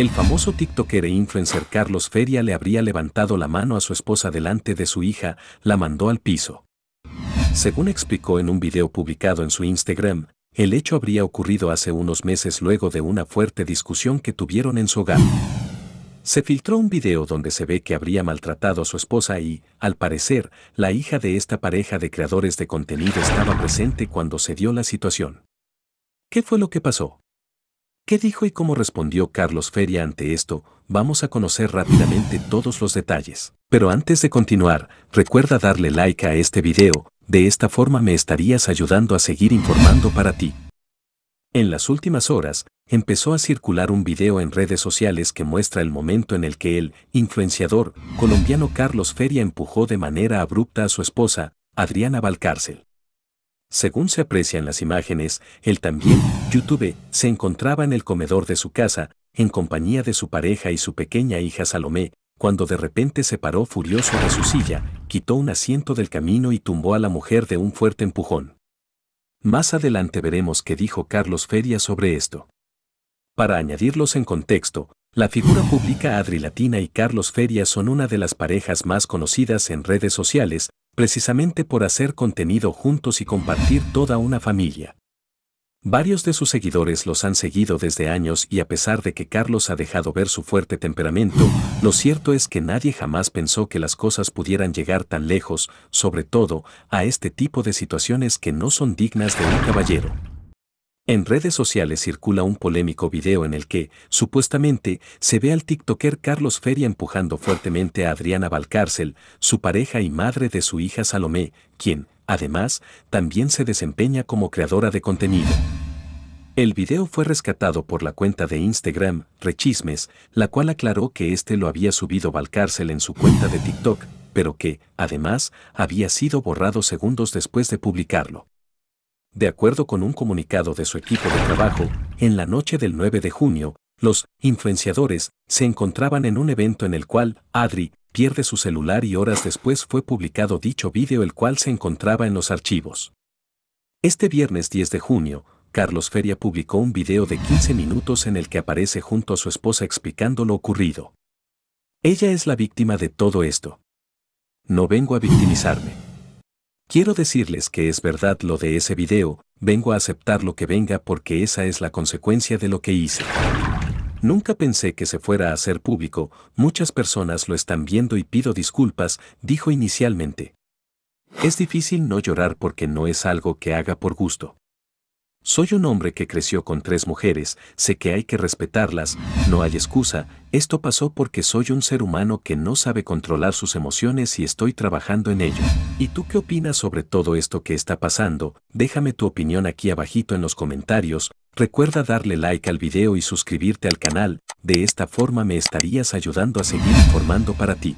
El famoso TikToker e influencer Carlos Feria le habría levantado la mano a su esposa delante de su hija, la mandó al piso. Según explicó en un video publicado en su Instagram, el hecho habría ocurrido hace unos meses luego de una fuerte discusión que tuvieron en su hogar. Se filtró un video donde se ve que habría maltratado a su esposa y, al parecer, la hija de esta pareja de creadores de contenido estaba presente cuando se dio la situación. ¿Qué fue lo que pasó? ¿Qué dijo y cómo respondió Carlos Feria ante esto? Vamos a conocer rápidamente todos los detalles. Pero antes de continuar, recuerda darle like a este video, de esta forma me estarías ayudando a seguir informando para ti. En las últimas horas, empezó a circular un video en redes sociales que muestra el momento en el que el influenciador colombiano Carlos Feria empujó de manera abrupta a su esposa, Adriana Valcárcel. Según se aprecia en las imágenes, él también, YouTube, se encontraba en el comedor de su casa, en compañía de su pareja y su pequeña hija Salomé, cuando de repente se paró furioso de su silla, quitó un asiento del camino y tumbó a la mujer de un fuerte empujón. Más adelante veremos qué dijo Carlos Feria sobre esto. Para añadirlos en contexto, la figura pública Adri Latina y Carlos Feria son una de las parejas más conocidas en redes sociales, precisamente por hacer contenido juntos y compartir toda una familia. Varios de sus seguidores los han seguido desde años y a pesar de que Carlos ha dejado ver su fuerte temperamento, lo cierto es que nadie jamás pensó que las cosas pudieran llegar tan lejos, sobre todo a este tipo de situaciones que no son dignas de un caballero. En redes sociales circula un polémico video en el que, supuestamente, se ve al tiktoker Carlos Feria empujando fuertemente a Adriana Valcárcel, su pareja y madre de su hija Salomé, quien, además, también se desempeña como creadora de contenido. El video fue rescatado por la cuenta de Instagram, Rechismes, la cual aclaró que este lo había subido Valcárcel en su cuenta de TikTok, pero que, además, había sido borrado segundos después de publicarlo. De acuerdo con un comunicado de su equipo de trabajo, en la noche del 9 de junio, los influenciadores se encontraban en un evento en el cual Adri pierde su celular y horas después fue publicado dicho vídeo el cual se encontraba en los archivos. Este viernes 10 de junio, Carlos Feria publicó un video de 15 minutos en el que aparece junto a su esposa explicando lo ocurrido. Ella es la víctima de todo esto. No vengo a victimizarme. Quiero decirles que es verdad lo de ese video, vengo a aceptar lo que venga porque esa es la consecuencia de lo que hice. Nunca pensé que se fuera a hacer público, muchas personas lo están viendo y pido disculpas, dijo inicialmente. Es difícil no llorar porque no es algo que haga por gusto. Soy un hombre que creció con tres mujeres, sé que hay que respetarlas, no hay excusa, esto pasó porque soy un ser humano que no sabe controlar sus emociones y estoy trabajando en ello. ¿Y tú qué opinas sobre todo esto que está pasando? Déjame tu opinión aquí abajito en los comentarios, recuerda darle like al video y suscribirte al canal, de esta forma me estarías ayudando a seguir informando para ti.